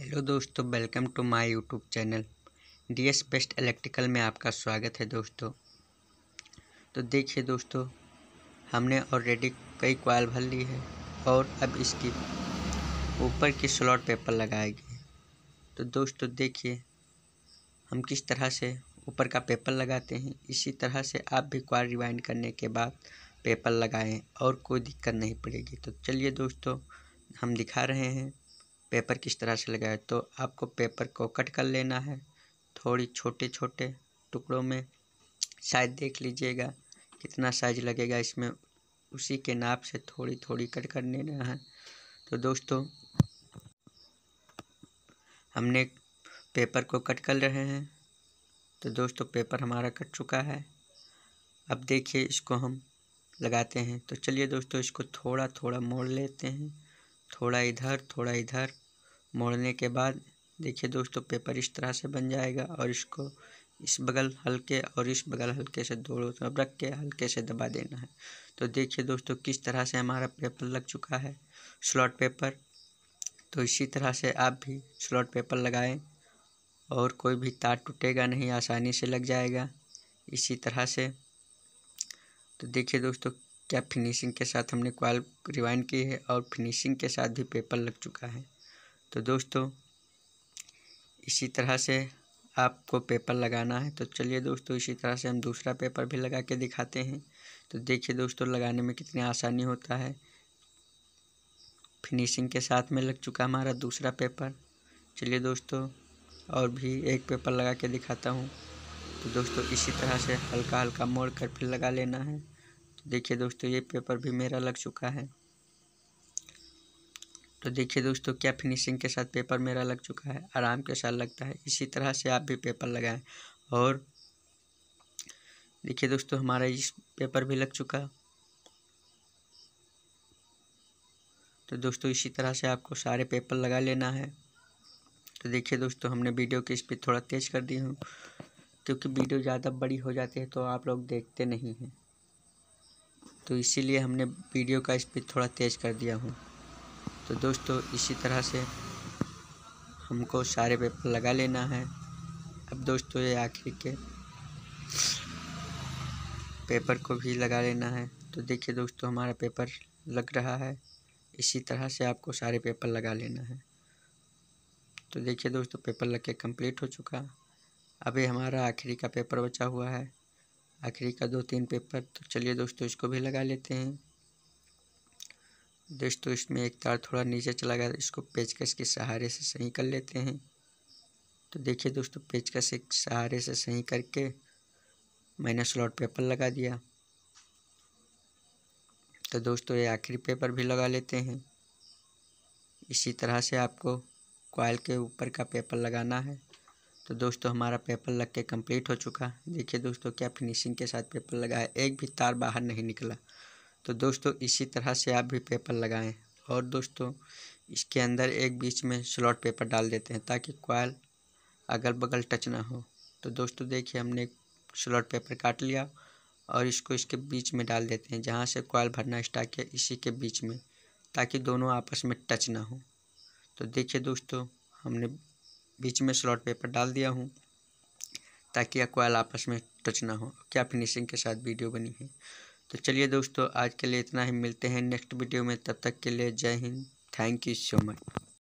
hello दोस्तों welcome to my YouTube channel D S best electrical में आपका स्वागत है दोस्तों तो देखिए दोस्तों हमने ऑलरेडी कई क्वाल भर ली है और अब इसकी ऊपर की स्लॉट पेपर लगाएगी तो दोस्तों देखिए हम किस तरह से ऊपर का पेपर लगाते हैं इसी तरह से आप भी क्वाल रिवाइंड करने के बाद पेपर लगाएं और कोई दिक्कत नहीं पड़ेगी तो चलिए दोस्तों हम दिखा रहे हैं पेपर किस तरह से लगाए तो आपको पेपर को कट कर लेना है थोड़ी छोटे छोटे टुकड़ों में साइज देख लीजिएगा कितना साइज लगेगा इसमें उसी के नाप से थोड़ी थोड़ी कट कर लेना है तो दोस्तों हमने पेपर को कट कर रहे हैं तो दोस्तों पेपर हमारा कट चुका है अब देखिए इसको हम लगाते हैं तो चलिए दोस्तों इसको थोड़ा थोड़ा मोड़ लेते हैं थोड़ा इधर थोड़ा इधर मोड़ने के बाद देखिए दोस्तों पेपर इस तरह से बन जाएगा और इसको इस बगल हल्के और इस बगल हल्के से दोनों तो मतलब रख के हल्के से दबा देना है तो देखिए दोस्तों किस तरह से हमारा पेपर लग चुका है स्लॉट पेपर तो इसी तरह से आप भी स्लॉट पेपर लगाएं और कोई भी तार टूटेगा नहीं आसानी से लग जाएगा इसी तरह से तो देखिए दोस्तों क्या फिनिशिंग के साथ हमने क्वाल रिवाइंड की है और फिनिशिंग के साथ भी पेपर लग चुका है तो दोस्तों इसी तरह से आपको पेपर लगाना है तो चलिए दोस्तों इसी तरह से हम दूसरा पेपर भी लगा के दिखाते हैं तो देखिए दोस्तों लगाने में कितनी आसानी होता है फिनिशिंग के साथ में लग चुका हमारा दूसरा पेपर चलिए दोस्तों और भी एक पेपर लगा के दिखाता हूँ तो दोस्तों इसी तरह से हल्का हल्का मोड़ कर फिर लगा लेना है देखिए दोस्तों ये पेपर भी मेरा लग चुका है तो देखिए दोस्तों क्या फिनिशिंग के साथ पेपर मेरा लग चुका है आराम के साथ लगता है इसी तरह से आप भी पेपर लगाएं और देखिए दोस्तों हमारा इस पेपर भी लग चुका तो दोस्तों इसी तरह से आपको सारे पेपर लगा लेना है तो देखिए दोस्तों हमने वीडियो की स्पीड थोड़ा तेज़ कर दी हूँ क्योंकि वीडियो ज़्यादा बड़ी हो जाती है तो आप लोग देखते नहीं हैं तो इसीलिए हमने वीडियो का स्पीड थोड़ा तेज़ कर दिया हूँ तो दोस्तों इसी तरह से हमको सारे पेपर लगा लेना है अब दोस्तों ये आखिर के पेपर को भी लगा लेना है तो देखिए दोस्तों हमारा पेपर लग रहा है इसी तरह से आपको सारे पेपर लगा लेना है तो देखिए दोस्तों पेपर लग के कम्प्लीट हो चुका अभी हमारा आखिरी का पेपर बचा हुआ है आखिरी का दो तीन पेपर तो चलिए दोस्तों इसको भी लगा लेते हैं दोस्तों इसमें एक तार थोड़ा नीचे चला गया इसको पेचकस के सहारे से सही कर लेते हैं तो देखिए दोस्तों पेचकस एक सहारे से सही करके मैंने स्लॉट पेपर लगा दिया तो दोस्तों ये आखिरी पेपर भी लगा लेते हैं इसी तरह से आपको कॉयल के ऊपर का पेपर लगाना है तो दोस्तों हमारा पेपर लग के कम्प्लीट हो चुका देखिए दोस्तों क्या फिनिशिंग के साथ पेपर लगा है एक भी तार बाहर नहीं निकला तो दोस्तों इसी तरह से आप भी पेपर लगाएं और दोस्तों इसके अंदर एक बीच में स्लॉट पेपर डाल देते हैं ताकि कॉयल अगल बगल टच ना हो तो दोस्तों देखिए हमने स्लॉट पेपर काट लिया और इसको इसके बीच में डाल देते हैं जहाँ से कॉयल भरना स्टार्ट किया इसी के बीच में ताकि दोनों आपस में टच ना हो तो देखिए दोस्तों हमने बीच में स्लॉट पेपर डाल दिया हूँ ताकि अक्वाल आपस में टच ना हो क्या फिनिशिंग के साथ वीडियो बनी है तो चलिए दोस्तों आज के लिए इतना ही मिलते हैं नेक्स्ट वीडियो में तब तक के लिए Jai Hind thank you so much